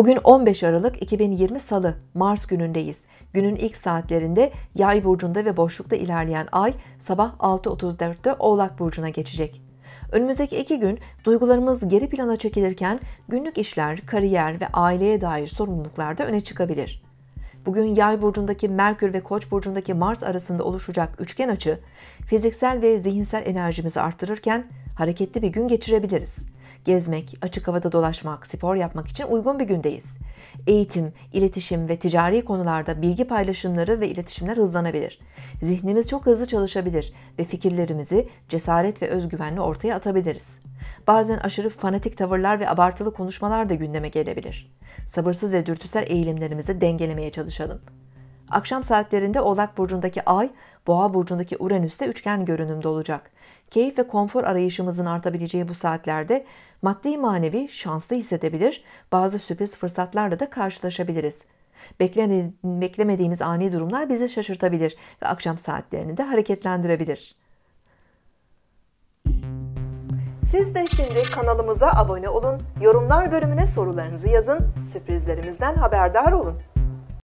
Bugün 15 Aralık 2020 Salı, Mars günündeyiz. Günün ilk saatlerinde Yay burcunda ve boşlukta ilerleyen ay sabah 6.34'te Oğlak burcuna geçecek. Önümüzdeki iki gün duygularımız geri plana çekilirken günlük işler, kariyer ve aileye dair sorumluluklar da öne çıkabilir. Bugün Yay burcundaki Merkür ve Koç burcundaki Mars arasında oluşacak üçgen açı fiziksel ve zihinsel enerjimizi artırırken hareketli bir gün geçirebiliriz gezmek, açık havada dolaşmak, spor yapmak için uygun bir gündeyiz. Eğitim, iletişim ve ticari konularda bilgi paylaşımları ve iletişimler hızlanabilir. Zihnimiz çok hızlı çalışabilir ve fikirlerimizi cesaret ve özgüvenle ortaya atabiliriz. Bazen aşırı fanatik tavırlar ve abartılı konuşmalar da gündeme gelebilir. Sabırsız ve dürtüsel eğilimlerimizi dengelemeye çalışalım. Akşam saatlerinde Oğlak Burcu'ndaki Ay, Boğa Burcu'ndaki Uranüs'te üçgen görünümde olacak. Keyif ve konfor arayışımızın artabileceği bu saatlerde maddi manevi şanslı hissedebilir, bazı sürpriz fırsatlarla da karşılaşabiliriz. Beklemediğimiz ani durumlar bizi şaşırtabilir ve akşam saatlerini de hareketlendirebilir. Siz de şimdi kanalımıza abone olun, yorumlar bölümüne sorularınızı yazın, sürprizlerimizden haberdar olun.